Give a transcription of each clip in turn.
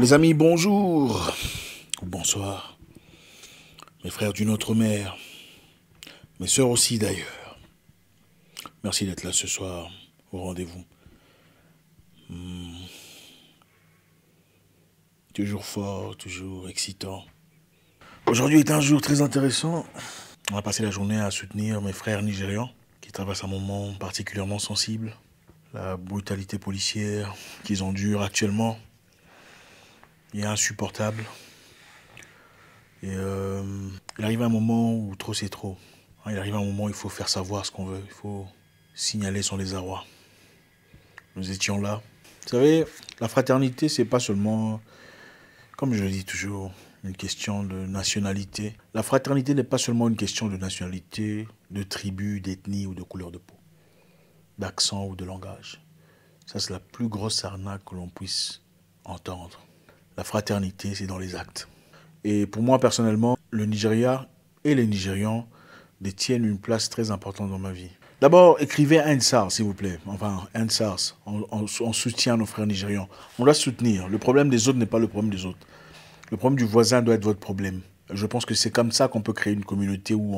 Mes amis, bonjour, ou bonsoir, mes frères d'une autre mère, mes sœurs aussi d'ailleurs. Merci d'être là ce soir au rendez-vous. Hmm. Toujours fort, toujours excitant. Aujourd'hui est un jour très intéressant. On a passé la journée à soutenir mes frères nigérians qui traversent un moment particulièrement sensible. La brutalité policière qu'ils endurent actuellement est insupportable. Et euh, il arrive un moment où trop c'est trop. Il arrive un moment où il faut faire savoir ce qu'on veut, il faut signaler son désarroi. Nous étions là. Vous savez, la fraternité, c'est pas seulement, comme je le dis toujours, une question de nationalité. La fraternité n'est pas seulement une question de nationalité, de tribu, d'ethnie ou de couleur de peau, d'accent ou de langage. Ça, c'est la plus grosse arnaque que l'on puisse entendre. La fraternité, c'est dans les actes. Et pour moi, personnellement, le Nigeria et les Nigérians détiennent une place très importante dans ma vie. D'abord, écrivez Ensars, s'il vous plaît. Enfin, Ensars. On, on, soutient nos frères nigérians. On doit soutenir. Le problème des autres n'est pas le problème des autres. Le problème du voisin doit être votre problème. Je pense que c'est comme ça qu'on peut créer une communauté ou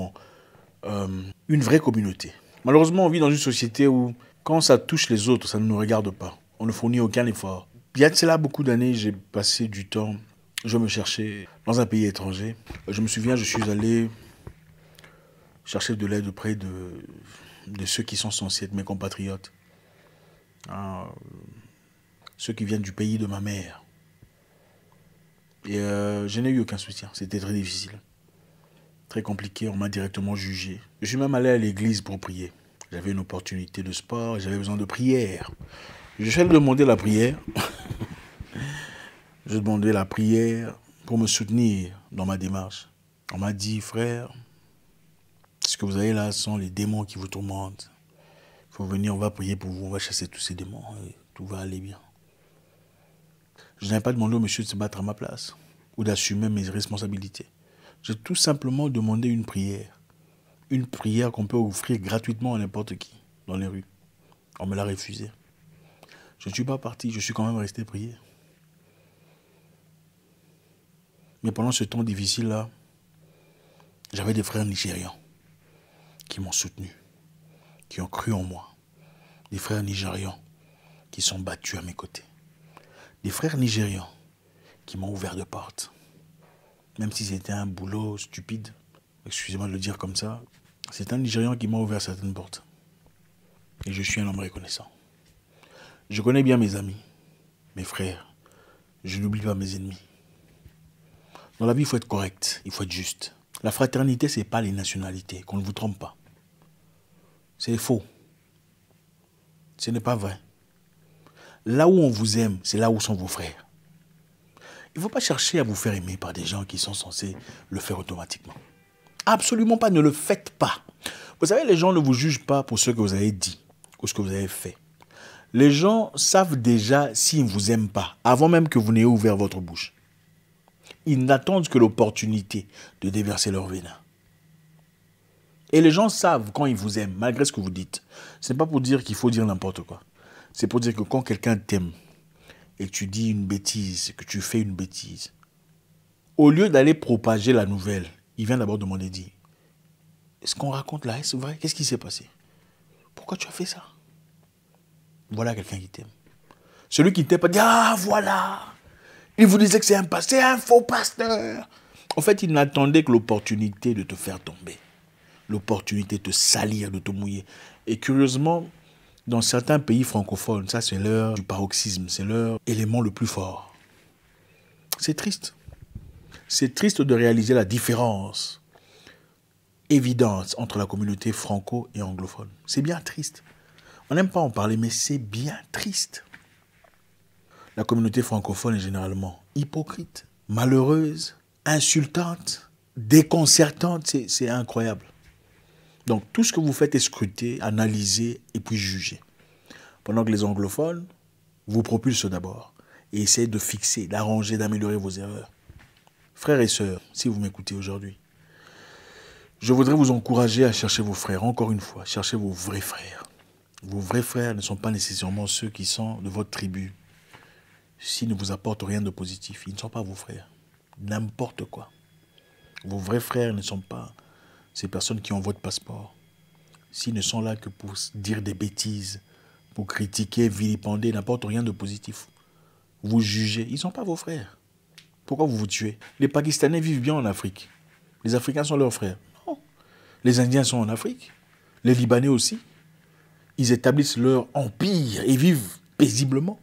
euh, une vraie communauté. Malheureusement, on vit dans une société où, quand ça touche les autres, ça ne nous regarde pas. On ne fournit aucun effort. Il y a de cela beaucoup d'années, j'ai passé du temps, je me cherchais dans un pays étranger. Je me souviens, je suis allé chercher de l'aide auprès de, ceux qui sont censés être mes compatriotes. Ah, ceux qui viennent du pays de ma mère. Et euh, je n'ai eu aucun soutien. C'était très difficile. Très compliqué. On m'a directement jugé. Je suis même allé à l'église pour prier. J'avais une opportunité de sport. J'avais besoin de prière. Je J'ai demander la prière. J'ai demandé la prière pour me soutenir dans ma démarche. On m'a dit, frère, ce que vous avez là sont les démons qui vous tourmentent. Il faut venir, on va prier pour vous, on va chasser tous ces démons et tout va aller bien. Je n'ai pas demandé au monsieur de se battre à ma place ou d'assumer mes responsabilités. J'ai tout simplement demandé une prière. Une prière qu'on peut offrir gratuitement à n'importe qui dans les rues. On me l'a refusée. Je ne suis pas parti, je suis quand même resté prier. Mais pendant ce temps difficile-là, j'avais des frères nigérians qui m'ont soutenu, qui ont cru en moi. Des frères nigérians qui sont battus à mes côtés. Des frères nigérians qui m'ont ouvert de portes. Même si c'était un boulot stupide, excusez-moi de le dire comme ça, c'est un Nigérian qui m'a ouvert certaines portes. Et je suis un homme reconnaissant. Je connais bien mes amis, mes frères. Je n'oublie pas mes ennemis. Dans la vie, il faut être correct, il faut être juste. La fraternité, ce n'est pas les nationalités, qu'on ne vous trompe pas. C'est faux. Ce n'est pas vrai. Là où on vous aime, c'est là où sont vos frères. Il ne faut pas chercher à vous faire aimer par des gens qui sont censés le faire automatiquement. Absolument pas, ne le faites pas. Vous savez, les gens ne vous jugent pas pour ce que vous avez dit ou ce que vous avez fait les gens savent déjà s'ils ne vous aiment pas, avant même que vous n'ayez ouvert votre bouche. Ils n'attendent que l'opportunité de déverser leur vénin. Et les gens savent quand ils vous aiment, malgré ce que vous dites. Ce n'est pas pour dire qu'il faut dire n'importe quoi. C'est pour dire que quand quelqu'un t'aime et que tu dis une bêtise, que tu fais une bêtise, au lieu d'aller propager la nouvelle, il vient d'abord demander, dit, est-ce qu'on raconte là, est-ce vrai Qu'est-ce qui s'est passé Pourquoi tu as fait ça voilà quelqu'un qui t'aime. Celui qui t'aime pas dit Ah, voilà Il vous disait que c'est un, passé, un faux pasteur. En fait, il n'attendait que l'opportunité de te faire tomber, l'opportunité de te salir, de te mouiller. Et curieusement, dans certains pays francophones, ça c'est l'heure du paroxysme, c'est leur élément le plus fort. C'est triste. C'est triste de réaliser la différence évidente entre la communauté franco et anglophone. C'est bien triste. On n'aime pas en parler, mais c'est bien triste. La communauté francophone est généralement hypocrite, malheureuse, insultante, déconcertante. C'est incroyable. Donc tout ce que vous faites est scruté, analysé et puis jugé. Pendant que les anglophones vous propulsent d'abord et essayent de fixer, d'arranger, d'améliorer vos erreurs. Frères et sœurs, si vous m'écoutez aujourd'hui, je voudrais vous encourager à chercher vos frères, encore une fois, Cherchez vos vrais frères. Vos vrais frères ne sont pas nécessairement ceux qui sont de votre tribu. S'ils ne vous apportent rien de positif, ils ne sont pas vos frères. N'importe quoi. Vos vrais frères ne sont pas ces personnes qui ont votre passeport. S'ils ne sont là que pour dire des bêtises, pour critiquer, vilipender, n'apportent rien de positif. Vous jugez, ils ne sont pas vos frères. Pourquoi vous vous tuez Les Pakistanais vivent bien en Afrique. Les Africains sont leurs frères. Non. Les Indiens sont en Afrique. Les Libanais aussi ils établissent leur empire et vivent paisiblement,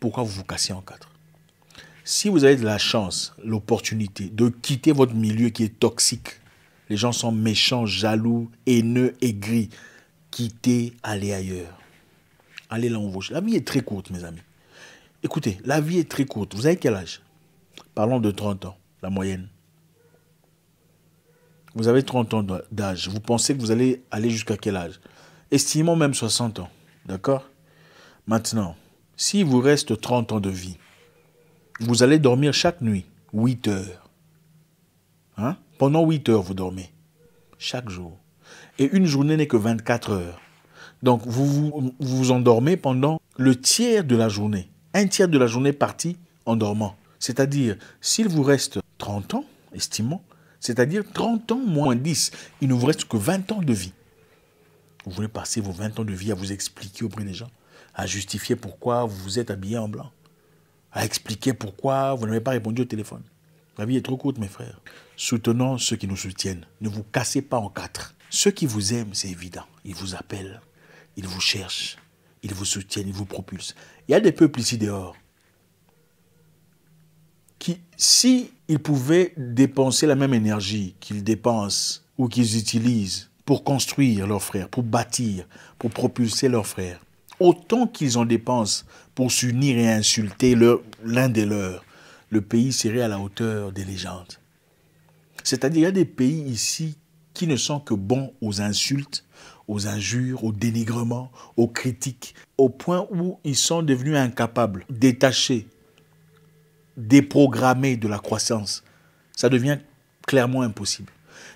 pourquoi vous vous cassez en quatre Si vous avez de la chance, l'opportunité de quitter votre milieu qui est toxique, les gens sont méchants, jaloux, haineux, aigris, quittez, allez ailleurs. Allez là où vous. La vie est très courte, mes amis. Écoutez, la vie est très courte. Vous avez quel âge Parlons de 30 ans, la moyenne. Vous avez 30 ans d'âge. Vous pensez que vous allez aller jusqu'à quel âge estimons même 60 ans, d'accord Maintenant, s'il vous reste 30 ans de vie, vous allez dormir chaque nuit 8 heures. Hein? Pendant 8 heures, vous dormez. Chaque jour. Et une journée n'est que 24 heures. Donc, vous vous, vous endormez pendant le tiers de la journée. Un tiers de la journée partie en dormant. C'est-à-dire, s'il vous reste 30 ans, estimons, c'est-à-dire 30 ans moins 10, il ne vous reste que 20 ans de vie. Vous voulez passer vos 20 ans de vie à vous expliquer auprès des gens, à justifier pourquoi vous vous êtes habillé en blanc, à expliquer pourquoi vous n'avez pas répondu au téléphone. La vie est trop courte, mes frères. Soutenons ceux qui nous soutiennent. Ne vous cassez pas en quatre. Ceux qui vous aiment, c'est évident. Ils vous appellent, ils vous cherchent, ils vous soutiennent, ils vous propulsent. Il y a des peuples ici dehors qui, si pouvaient dépenser la même énergie qu'ils dépensent ou qu'ils utilisent pour construire leurs frères, pour bâtir, pour propulser leurs frères. Autant qu'ils en dépensent pour s'unir et insulter l'un des leurs, le pays serait à la hauteur des légendes. C'est-à-dire il y a des pays ici qui ne sont que bons aux insultes, aux injures, aux dénigrements, aux critiques, au point où ils sont devenus incapables, détachés, déprogrammés de la croissance. Ça devient clairement impossible.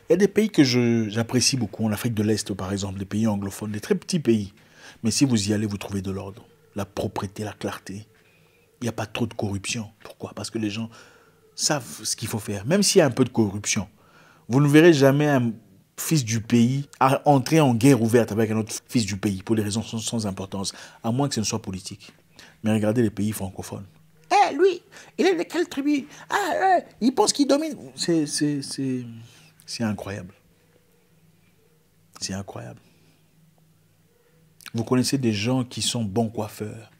Il y a des pays que j'apprécie beaucoup, en Afrique de l'Est par exemple, des pays anglophones, des très petits pays. Mais si vous y allez, vous trouvez de l'ordre, la propreté, la clarté. Il n'y a pas trop de corruption. Pourquoi Parce que les gens savent ce qu'il faut faire. Même s'il y a un peu de corruption, vous ne verrez jamais un fils du pays entrer en guerre ouverte avec un autre fils du pays pour des raisons sans, importance, à moins que ce ne soit politique. Mais regardez les pays francophones. Eh, lui, il est de quelle tribu Ah, euh, il pense qu'il domine. C'est c'est incroyable. C'est incroyable. Vous connaissez des gens qui sont bons coiffeurs,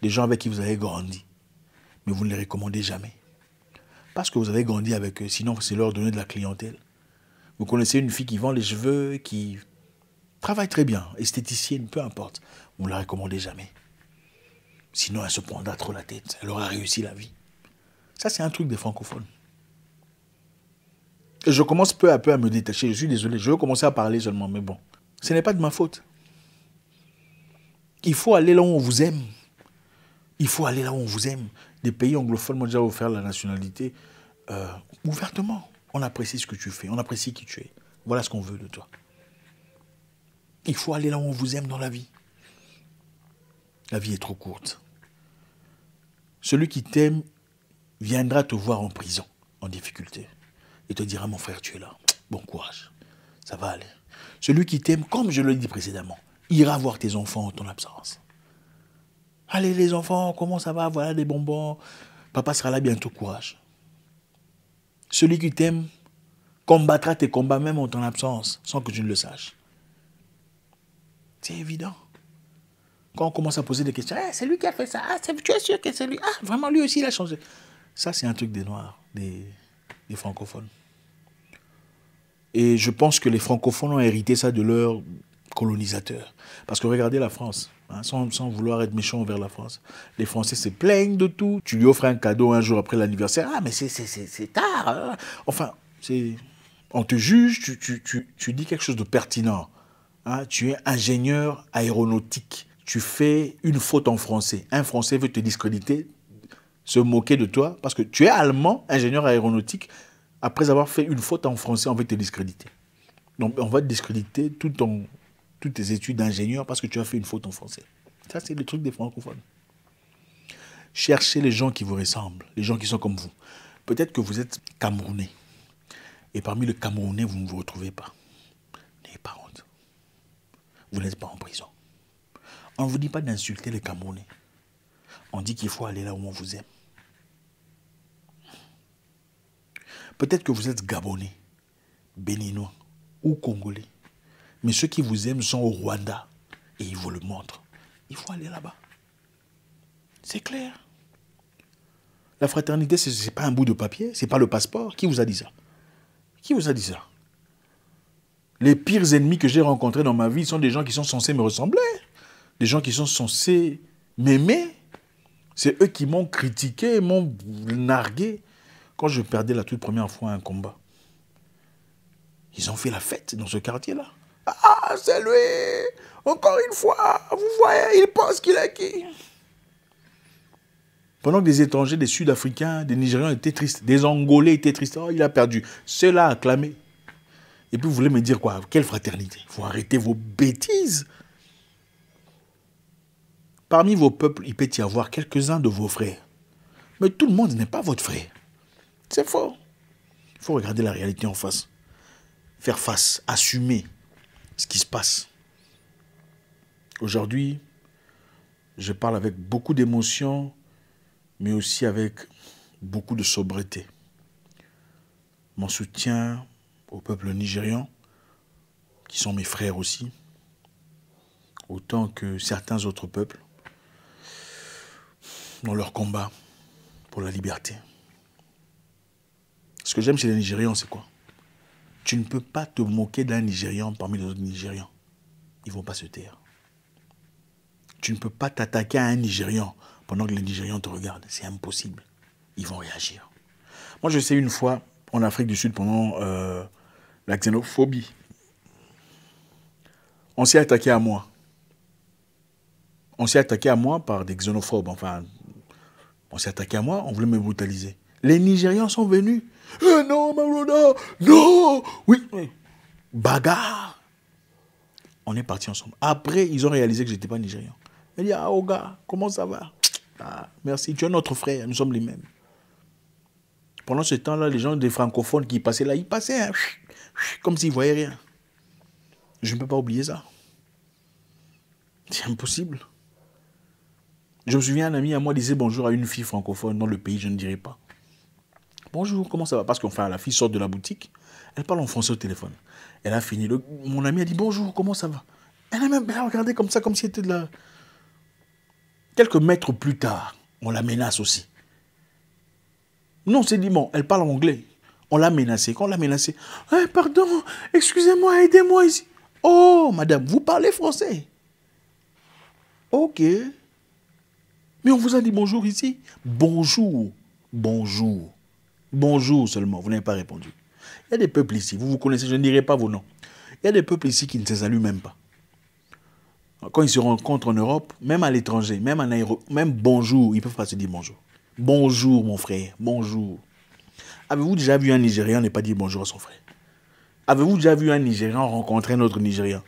des gens avec qui vous avez grandi, mais vous ne les recommandez jamais. Parce que vous avez grandi avec eux, sinon c'est leur donner de la clientèle. Vous connaissez une fille qui vend les cheveux, qui travaille très bien, esthéticienne, peu importe. Vous ne la recommandez jamais. Sinon, elle se prendra trop la tête. Elle aura réussi la vie. Ça, c'est un truc des francophones je commence peu à peu à me détacher. Je suis désolé, je veux commencer à parler seulement, mais bon, ce n'est pas de ma faute. Il faut aller là où on vous aime. Il faut aller là où on vous aime. Des pays anglophones m'ont déjà offert la nationalité euh, ouvertement. On apprécie ce que tu fais, on apprécie qui tu es. Voilà ce qu'on veut de toi. Il faut aller là où on vous aime dans la vie. La vie est trop courte. Celui qui t'aime viendra te voir en prison, en difficulté et te dira, mon frère, tu es là. Bon courage. Ça va aller. Celui qui t'aime, comme je le dit précédemment, ira voir tes enfants en ton absence. Allez les enfants, comment ça va Voilà des bonbons. Papa sera là bientôt, courage. Celui qui t'aime combattra tes combats même en ton absence, sans que tu ne le saches. C'est évident. Quand on commence à poser des questions, eh, c'est lui qui a fait ça, ah, tu es sûr que c'est lui, ah, vraiment lui aussi il a changé. Ça, c'est un truc des Noirs, des, des francophones. Et je pense que les francophones ont hérité ça de leurs colonisateurs. Parce que regardez la France, hein, sans, vouloir être méchant envers la France. Les Français se plaignent de tout. Tu lui offres un cadeau un jour après l'anniversaire. Ah, mais c'est tard. Hein. Enfin Enfin, on te juge, tu, dis quelque chose de pertinent. Hein. Tu es ingénieur aéronautique. Tu fais une faute en français. Un français veut te discréditer, se moquer de toi parce que tu es allemand, ingénieur aéronautique. Après avoir fait une faute en français, on va te discréditer. Donc, on va te discréditer tout toutes tes études d'ingénieur parce que tu as fait une faute en français. Ça, c'est le truc des francophones. Cherchez les gens qui vous ressemblent, les gens qui sont comme vous. Peut-être que vous êtes Camerounais. Et parmi les Camerounais, vous ne vous retrouvez pas. N'ayez pas honte. Vous n'êtes pas en prison. On ne vous dit pas d'insulter les Camerounais. On dit qu'il faut aller là où on vous aime. Peut-être que vous êtes Gabonais, Béninois ou Congolais. Mais ceux qui vous aiment sont au Rwanda et ils vous le montrent. Il faut aller là-bas. C'est clair. La fraternité, ce n'est pas un bout de papier, ce n'est pas le passeport. Qui vous a dit ça Qui vous a dit ça Les pires ennemis que j'ai rencontrés dans ma vie sont des gens qui sont censés me ressembler, des gens qui sont censés m'aimer. C'est eux qui m'ont critiqué, m'ont nargué. Quand je perdais la toute première fois un combat, ils ont fait la fête dans ce quartier-là. Ah, c'est lui Encore une fois, vous voyez, il pense qu'il est qui Pendant que des étrangers, des Sud-Africains, des Nigériens étaient tristes, des Angolais étaient tristes, oh, il a perdu. Cela a clamé. Et puis vous voulez me dire quoi Quelle fraternité Il faut arrêter vos bêtises. Parmi vos peuples, il peut y avoir quelques-uns de vos frères. Mais tout le monde n'est pas votre frère. C'est fort. Il faut regarder la réalité en face. Faire face, assumer ce qui se passe. Aujourd'hui, je parle avec beaucoup d'émotion, mais aussi avec beaucoup de sobriété. Mon soutien au peuple nigérian, qui sont mes frères aussi, autant que certains autres peuples, dans leur combat pour la liberté. Ce que j'aime chez les Nigérians, c'est quoi Tu ne peux pas te moquer d'un Nigérian parmi les autres Nigérians. Ils ne vont pas se taire. Tu ne peux pas t'attaquer à un Nigérian pendant que les Nigériens te regardent. C'est impossible. Ils vont réagir. Moi, je sais une fois, en Afrique du Sud, pendant euh, la xénophobie, on s'est attaqué à moi. On s'est attaqué à moi par des xénophobes. Enfin, on s'est attaqué à moi, on voulait me brutaliser. Les Nigérians sont venus eh, non, ma non Oui, bagarre. On est partis ensemble. Après, ils ont réalisé que je n'étais pas nigérian. Il dit, ah, Oga, comment ça va ah, Merci, tu es notre frère, nous sommes les mêmes. Pendant ce temps-là, les gens des francophones qui passaient là, ils passaient hein, comme s'ils ne voyaient rien. Je ne peux pas oublier ça. C'est impossible. Je me souviens, un ami à moi disait bonjour à une fille francophone dans le pays, je ne dirais pas. Bonjour, comment ça va Parce qu'enfin, la fille sort de la boutique, elle parle en français au téléphone. Elle a fini. Le, mon ami a dit Bonjour, comment ça va Elle a même regardé comme ça, comme si c'était de la. Quelques mètres plus tard, on la menace aussi. Non, c'est dit, bon, elle parle anglais. On l'a menacée. Quand on l'a menacée, eh, pardon, excusez-moi, aidez-moi ici. Oh, madame, vous parlez français. Ok. Mais on vous a dit bonjour ici. Bonjour. Bonjour. Bonjour seulement, vous n'avez pas répondu. Il y a des peuples ici, vous vous connaissez, je ne dirai pas vos noms. Il y a des peuples ici qui ne se saluent même pas. Quand ils se rencontrent en Europe, même à l'étranger, même en aéro, même bonjour, ils ne peuvent pas se dire bonjour. Bonjour mon frère, bonjour. Avez-vous déjà vu un Nigérian ne pas dire bonjour à son frère Avez-vous déjà vu un Nigérian rencontrer un autre Nigérian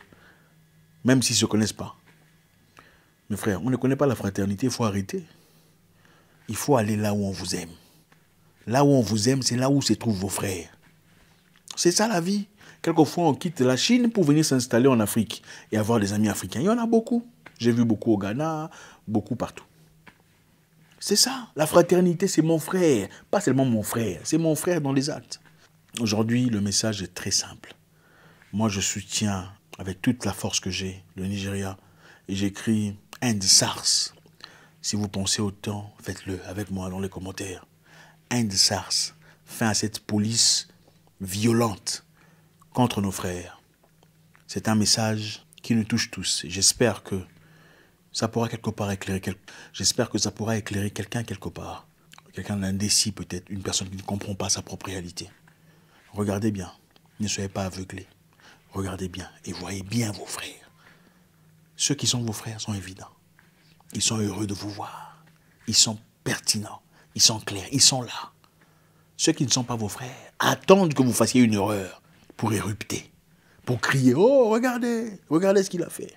Même s'ils ne se connaissent pas. Mes frères, on ne connaît pas la fraternité, il faut arrêter. Il faut aller là où on vous aime. Là où on vous aime, c'est là où se trouvent vos frères. C'est ça la vie. Quelquefois, on quitte la Chine pour venir s'installer en Afrique et avoir des amis africains. Il y en a beaucoup. J'ai vu beaucoup au Ghana, beaucoup partout. C'est ça. La fraternité, c'est mon frère. Pas seulement mon frère, c'est mon frère dans les actes. Aujourd'hui, le message est très simple. Moi, je soutiens avec toute la force que j'ai le Nigeria et j'écris Sars. Si vous pensez autant, faites-le avec moi dans les commentaires. Inde-Sars, fin à cette police violente contre nos frères. C'est un message qui nous touche tous. J'espère que ça pourra quelque part éclairer j'espère que ça pourra éclairer quelqu'un quelque part. Quelqu'un d'indécis peut-être, une personne qui ne comprend pas sa propre réalité. Regardez bien, ne soyez pas aveuglés. Regardez bien et voyez bien vos frères. Ceux qui sont vos frères sont évidents. Ils sont heureux de vous voir. Ils sont pertinents. Ils sont clairs, ils sont là. Ceux qui ne sont pas vos frères attendent que vous fassiez une erreur pour érupter, pour crier Oh, regardez, regardez ce qu'il a fait.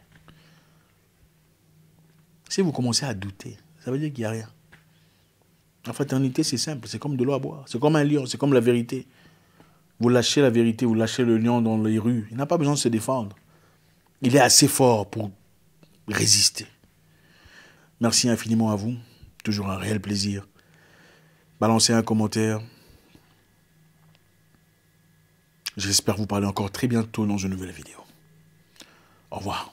Si vous commencez à douter, ça veut dire qu'il n'y a rien. La fraternité, c'est simple, c'est comme de l'eau à boire, c'est comme un lion, c'est comme la vérité. Vous lâchez la vérité, vous lâchez le lion dans les rues. Il n'a pas besoin de se défendre. Il est assez fort pour résister. Merci infiniment à vous. Toujours un réel plaisir. Balancez un commentaire. J'espère vous parler encore très bientôt dans une nouvelle vidéo. Au revoir.